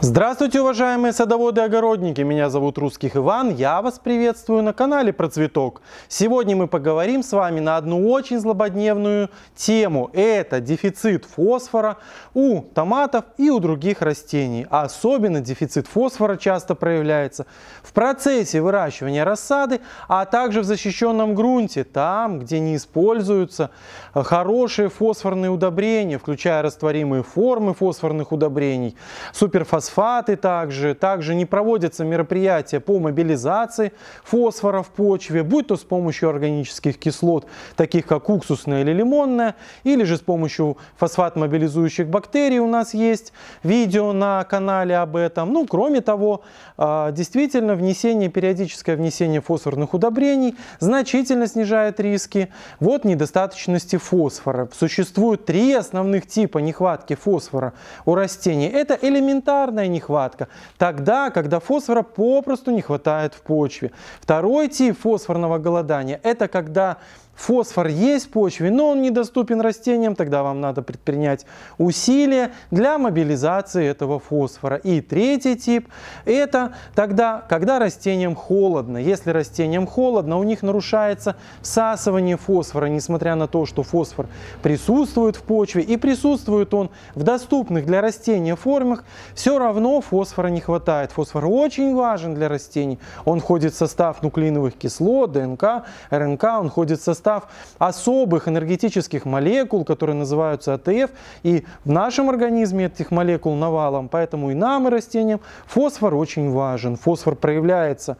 Здравствуйте, уважаемые садоводы и огородники! Меня зовут Русских Иван, я вас приветствую на канале Про Цветок. Сегодня мы поговорим с вами на одну очень злободневную тему. Это дефицит фосфора у томатов и у других растений. особенно дефицит фосфора часто проявляется в процессе выращивания рассады, а также в защищенном грунте, там, где не используются хорошие фосфорные удобрения, включая растворимые формы фосфорных удобрений, суперфосфорные фосфаты также, также не проводятся мероприятия по мобилизации фосфора в почве, будь то с помощью органических кислот, таких как уксусная или лимонная, или же с помощью фосфат-мобилизующих бактерий у нас есть видео на канале об этом. Ну, кроме того, а, действительно, внесение, периодическое внесение фосфорных удобрений значительно снижает риски вот недостаточности фосфора. Существует три основных типа нехватки фосфора у растений. Это элементарно явная нехватка. Тогда, когда фосфора попросту не хватает в почве. Второй тип фосфорного голодания – это когда Фосфор есть в почве, но он недоступен растениям, тогда вам надо предпринять усилия для мобилизации этого фосфора. И третий тип – это тогда, когда растениям холодно. Если растениям холодно, у них нарушается всасывание фосфора, несмотря на то, что фосфор присутствует в почве, и присутствует он в доступных для растения формах, все равно фосфора не хватает. Фосфор очень важен для растений. Он входит в состав нуклеиновых кислот, ДНК, РНК, он входит в состав состав особых энергетических молекул, которые называются АТФ, и в нашем организме этих молекул навалом, поэтому и нам, и растениям фосфор очень важен. Фосфор проявляется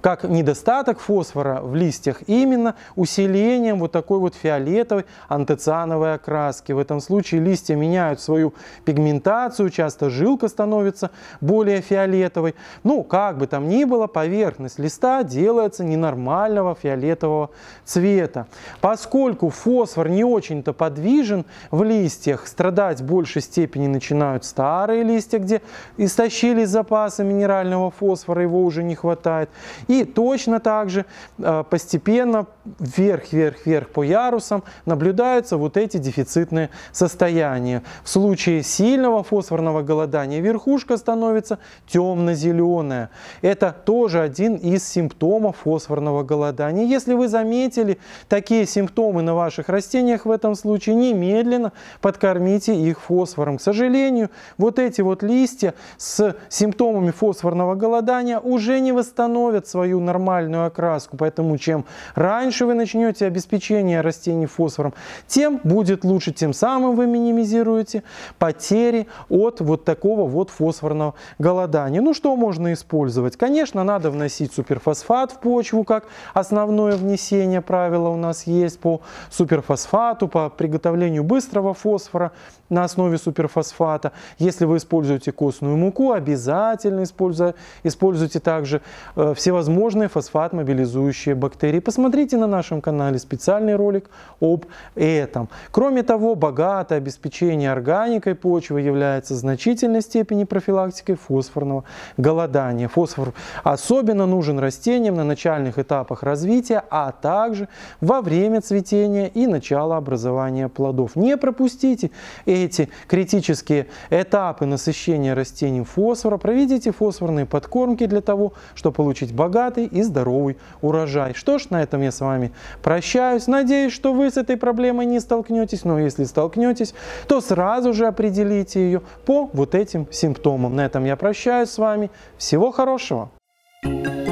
как недостаток фосфора в листьях именно усилением вот такой вот фиолетовой антоциановой окраски. В этом случае листья меняют свою пигментацию, часто жилка становится более фиолетовой. Ну, как бы там ни было, поверхность листа делается ненормального фиолетового цвета. Поскольку фосфор не очень-то подвижен в листьях, страдать в большей степени начинают старые листья, где истощились запасы минерального фосфора, его уже не хватает. И точно так же э, постепенно вверх, вверх, вверх по ярусам наблюдаются вот эти дефицитные состояния. В случае сильного фосфорного голодания верхушка становится темно-зеленая. Это тоже один из симптомов фосфорного голодания. Если вы заметили такие такие симптомы на ваших растениях в этом случае, немедленно подкормите их фосфором. К сожалению, вот эти вот листья с симптомами фосфорного голодания уже не восстановят свою нормальную окраску. Поэтому чем раньше вы начнете обеспечение растений фосфором, тем будет лучше. Тем самым вы минимизируете потери от вот такого вот фосфорного голодания. Ну что можно использовать? Конечно, надо вносить суперфосфат в почву как основное внесение правила у нас есть по суперфосфату, по приготовлению быстрого фосфора на основе суперфосфата. Если вы используете костную муку, обязательно используйте также э, всевозможные фосфат-мобилизующие бактерии. Посмотрите на нашем канале специальный ролик об этом. Кроме того, богатое обеспечение органикой почвы является в значительной степени профилактикой фосфорного голодания. Фосфор особенно нужен растениям на начальных этапах развития, а также в во время цветения и начала образования плодов. Не пропустите эти критические этапы насыщения растений фосфора. Проведите фосфорные подкормки для того, чтобы получить богатый и здоровый урожай. Что ж, на этом я с вами прощаюсь. Надеюсь, что вы с этой проблемой не столкнетесь, но если столкнетесь, то сразу же определите ее по вот этим симптомам. На этом я прощаюсь с вами. Всего хорошего! Thank you.